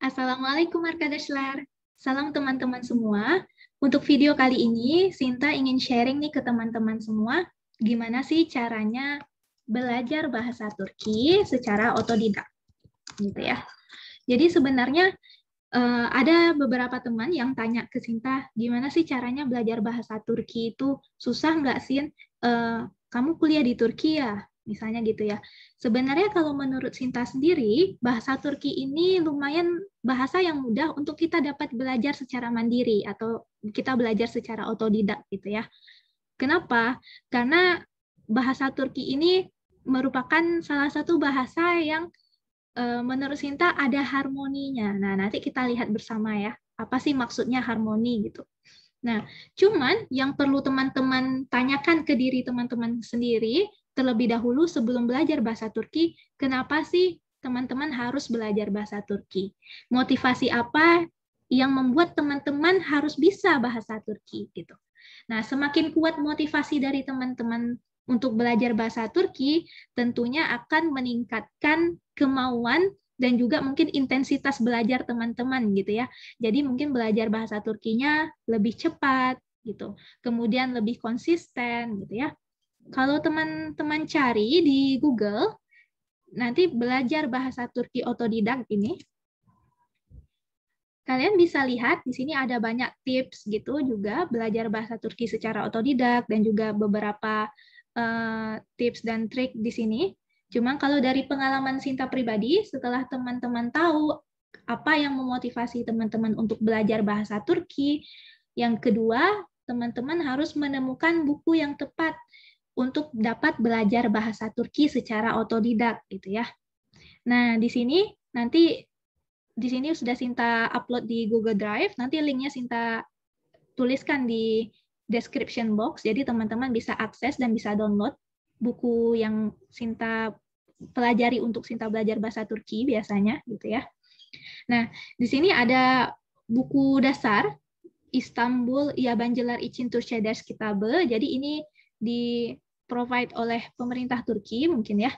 Assalamualaikum Arkadashlar. Salam teman-teman semua. Untuk video kali ini, Sinta ingin sharing nih ke teman-teman semua gimana sih caranya belajar bahasa Turki secara otodidak. Gitu ya. Jadi sebenarnya eh, ada beberapa teman yang tanya ke Sinta, gimana sih caranya belajar bahasa Turki itu susah nggak sih? Eh, kamu kuliah di Turki ya? misalnya gitu ya. Sebenarnya kalau menurut Sinta sendiri, bahasa Turki ini lumayan bahasa yang mudah untuk kita dapat belajar secara mandiri atau kita belajar secara otodidak gitu ya. Kenapa? Karena bahasa Turki ini merupakan salah satu bahasa yang eh, menurut Sinta ada harmoninya. Nah, nanti kita lihat bersama ya, apa sih maksudnya harmoni gitu. Nah, cuman yang perlu teman-teman tanyakan ke diri teman-teman sendiri, terlebih dahulu sebelum belajar bahasa Turki, kenapa sih teman-teman harus belajar bahasa Turki? Motivasi apa yang membuat teman-teman harus bisa bahasa Turki gitu. Nah, semakin kuat motivasi dari teman-teman untuk belajar bahasa Turki, tentunya akan meningkatkan kemauan dan juga mungkin intensitas belajar teman-teman gitu ya. Jadi mungkin belajar bahasa Turkinya lebih cepat gitu. Kemudian lebih konsisten gitu ya. Kalau teman-teman cari di Google, nanti belajar bahasa Turki otodidak ini, kalian bisa lihat di sini ada banyak tips gitu juga belajar bahasa Turki secara otodidak dan juga beberapa uh, tips dan trik di sini. Cuma kalau dari pengalaman Sinta pribadi, setelah teman-teman tahu apa yang memotivasi teman-teman untuk belajar bahasa Turki, yang kedua, teman-teman harus menemukan buku yang tepat untuk dapat belajar bahasa Turki secara otodidak gitu ya. Nah, di sini nanti di sini sudah Sinta upload di Google Drive, nanti linknya Sinta tuliskan di description box, jadi teman-teman bisa akses dan bisa download buku yang Sinta pelajari untuk Sinta belajar bahasa Turki biasanya gitu ya. Nah, di sini ada buku dasar Istanbul Yabancılar Banjelar Türkçe Ders Kitabı. Jadi ini di provide oleh pemerintah Turki mungkin ya.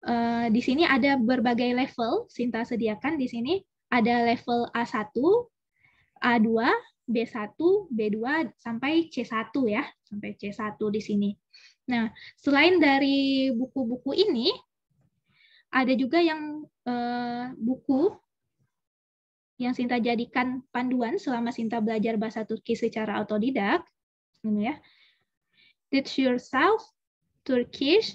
Uh, di sini ada berbagai level Sinta sediakan di sini ada level A1, A2, B1, B2 sampai C1 ya, sampai C1 di sini. Nah, selain dari buku-buku ini ada juga yang uh, buku yang Sinta jadikan panduan selama Sinta belajar bahasa Turki secara autodidak, Ini gitu ya teach yourself Turkish,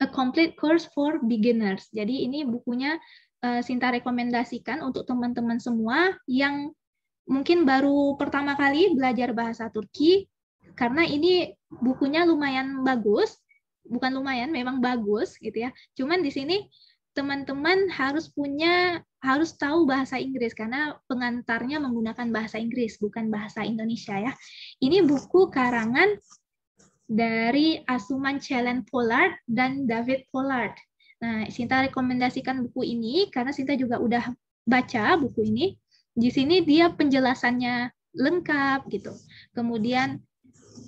a complete course for beginners. Jadi ini bukunya uh, Sinta rekomendasikan untuk teman-teman semua yang mungkin baru pertama kali belajar bahasa Turki, karena ini bukunya lumayan bagus, bukan lumayan, memang bagus gitu ya. Cuman di sini teman-teman harus punya harus tahu bahasa Inggris karena pengantarnya menggunakan bahasa Inggris bukan bahasa Indonesia ya. Ini buku karangan dari Asuman Challenge Pollard dan David Pollard. Nah, Sinta rekomendasikan buku ini karena Sinta juga udah baca buku ini. Di sini dia penjelasannya lengkap gitu. Kemudian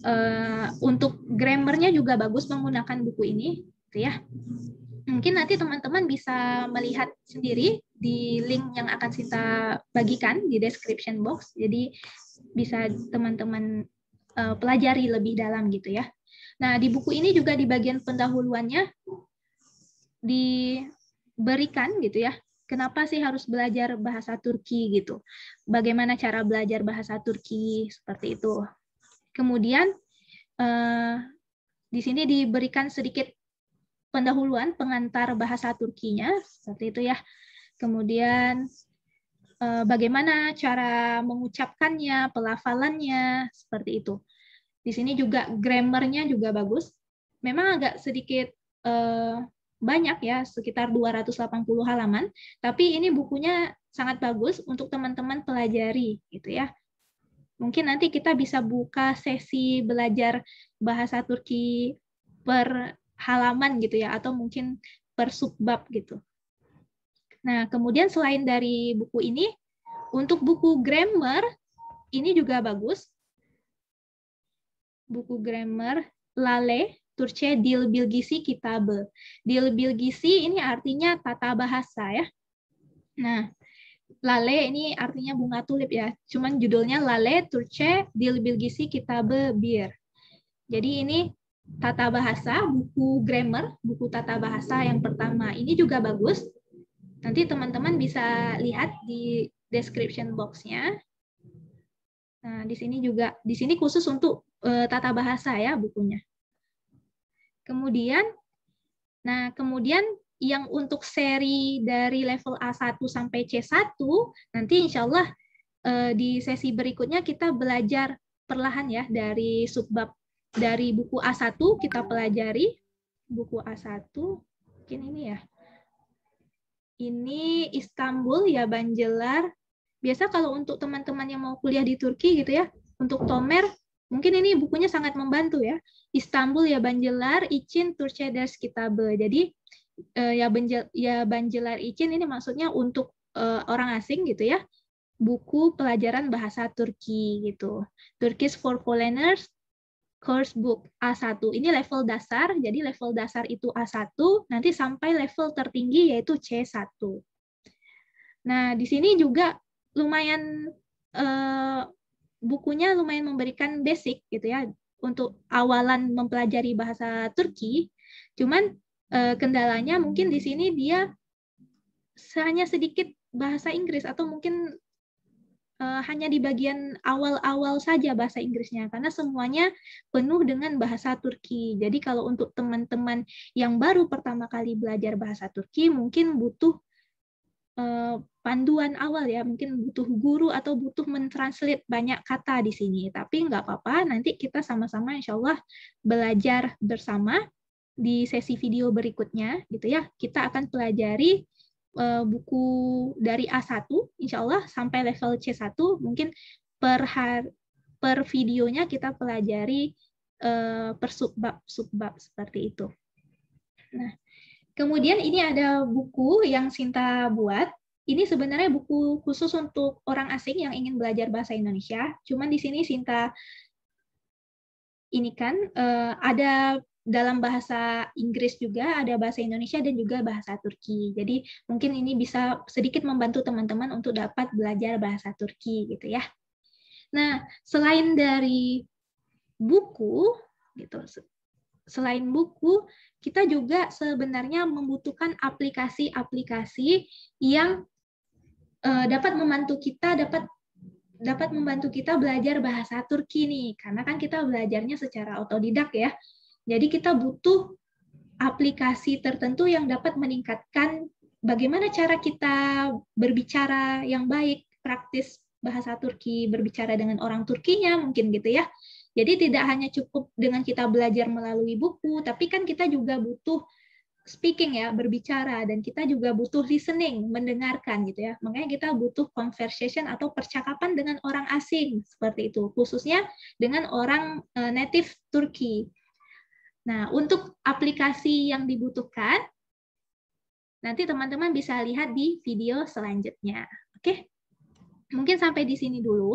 uh, untuk grammarnya juga bagus menggunakan buku ini, gitu ya. Mungkin nanti teman-teman bisa melihat sendiri di link yang akan kita bagikan di description box. Jadi bisa teman-teman uh, pelajari lebih dalam gitu ya. Nah, di buku ini juga di bagian pendahuluannya diberikan gitu ya. Kenapa sih harus belajar bahasa Turki gitu? Bagaimana cara belajar bahasa Turki seperti itu? Kemudian uh, di sini diberikan sedikit pendahuluan pengantar bahasa Turkinya seperti itu ya. Kemudian eh, bagaimana cara mengucapkannya, pelafalannya seperti itu. Di sini juga grammarnya juga bagus. Memang agak sedikit eh, banyak ya, sekitar 280 halaman, tapi ini bukunya sangat bagus untuk teman-teman pelajari gitu ya. Mungkin nanti kita bisa buka sesi belajar bahasa Turki per halaman gitu ya atau mungkin per subbab gitu. Nah, kemudian selain dari buku ini, untuk buku grammar ini juga bagus. Buku grammar Lale Turce Dil Bilgisi Kitabe. Dil Bilgisi ini artinya tata bahasa ya. Nah, Lale ini artinya bunga tulip ya. Cuman judulnya Lale Turce Dilbilgisi Kitabe Bir. Jadi ini tata bahasa, buku grammar, buku tata bahasa yang pertama. Ini juga bagus. Nanti teman-teman bisa lihat di description box-nya. Nah, di sini juga di sini khusus untuk uh, tata bahasa ya bukunya. Kemudian nah, kemudian yang untuk seri dari level A1 sampai C1 nanti insya Allah uh, di sesi berikutnya kita belajar perlahan ya dari subbab dari buku A1 kita pelajari buku A1 mungkin ini ya. Ini Istanbul ya Banjelar. Biasa kalau untuk teman-teman yang mau kuliah di Turki gitu ya, untuk Tomer mungkin ini bukunya sangat membantu ya. Istanbul ya Banjelar, icin Turceders Kitabı. Jadi eh, ya Banjelar, ya Banjelar Icin ini maksudnya untuk eh, orang asing gitu ya buku pelajaran bahasa Turki gitu. Turkish for Foreigners course book A1. Ini level dasar, jadi level dasar itu A1, nanti sampai level tertinggi yaitu C1. Nah, di sini juga lumayan eh, bukunya lumayan memberikan basic gitu ya untuk awalan mempelajari bahasa Turki. Cuman eh, kendalanya mungkin di sini dia hanya sedikit bahasa Inggris atau mungkin Eh, hanya di bagian awal-awal saja bahasa Inggrisnya karena semuanya penuh dengan bahasa Turki. Jadi kalau untuk teman-teman yang baru pertama kali belajar bahasa Turki mungkin butuh uh, panduan awal ya, mungkin butuh guru atau butuh mentranslate banyak kata di sini. Tapi nggak apa-apa, nanti kita sama-sama insya Allah belajar bersama di sesi video berikutnya gitu ya. Kita akan pelajari Eh, buku dari A1 insya Allah sampai level C1 mungkin per har, per videonya kita pelajari uh, per subbab subbab seperti itu. Nah, kemudian ini ada buku yang Sinta buat. Ini sebenarnya buku khusus untuk orang asing yang ingin belajar bahasa Indonesia. Cuman di sini Sinta ini kan uh, eh, ada dalam bahasa Inggris juga, ada bahasa Indonesia dan juga bahasa Turki. Jadi mungkin ini bisa sedikit membantu teman-teman untuk dapat belajar bahasa Turki gitu ya. Nah, selain dari buku gitu, selain buku, kita juga sebenarnya membutuhkan aplikasi-aplikasi yang uh, dapat membantu kita dapat dapat membantu kita belajar bahasa Turki nih, karena kan kita belajarnya secara otodidak ya. Jadi kita butuh aplikasi tertentu yang dapat meningkatkan bagaimana cara kita berbicara yang baik, praktis bahasa Turki, berbicara dengan orang Turkinya mungkin gitu ya. Jadi tidak hanya cukup dengan kita belajar melalui buku, tapi kan kita juga butuh speaking ya, berbicara dan kita juga butuh listening, mendengarkan gitu ya. Makanya kita butuh conversation atau percakapan dengan orang asing seperti itu, khususnya dengan orang eh, native Turki. Nah, untuk aplikasi yang dibutuhkan, nanti teman-teman bisa lihat di video selanjutnya. Oke, mungkin sampai di sini dulu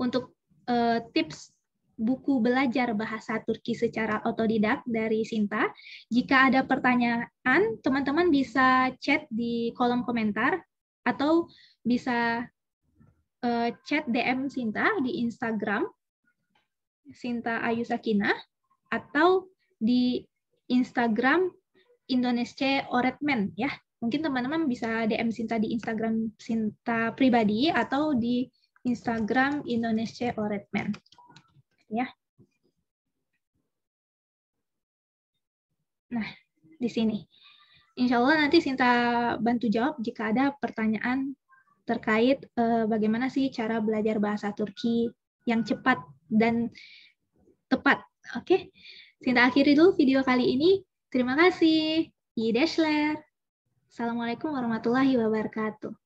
untuk uh, tips buku belajar bahasa Turki secara otodidak dari Sinta. Jika ada pertanyaan, teman-teman bisa chat di kolom komentar atau bisa uh, chat DM Sinta di Instagram Sinta Ayu Sakina atau di Instagram Indonesia Oretmen ya. Mungkin teman-teman bisa DM Sinta di Instagram Sinta pribadi atau di Instagram Indonesia Oretmen. Ya. Nah, di sini. Insya Allah nanti Sinta bantu jawab jika ada pertanyaan terkait eh, bagaimana sih cara belajar bahasa Turki yang cepat dan tepat. Oke. Okay? Sinta akhiri dulu video kali ini. Terima kasih. I Dashler. Assalamualaikum warahmatullahi wabarakatuh.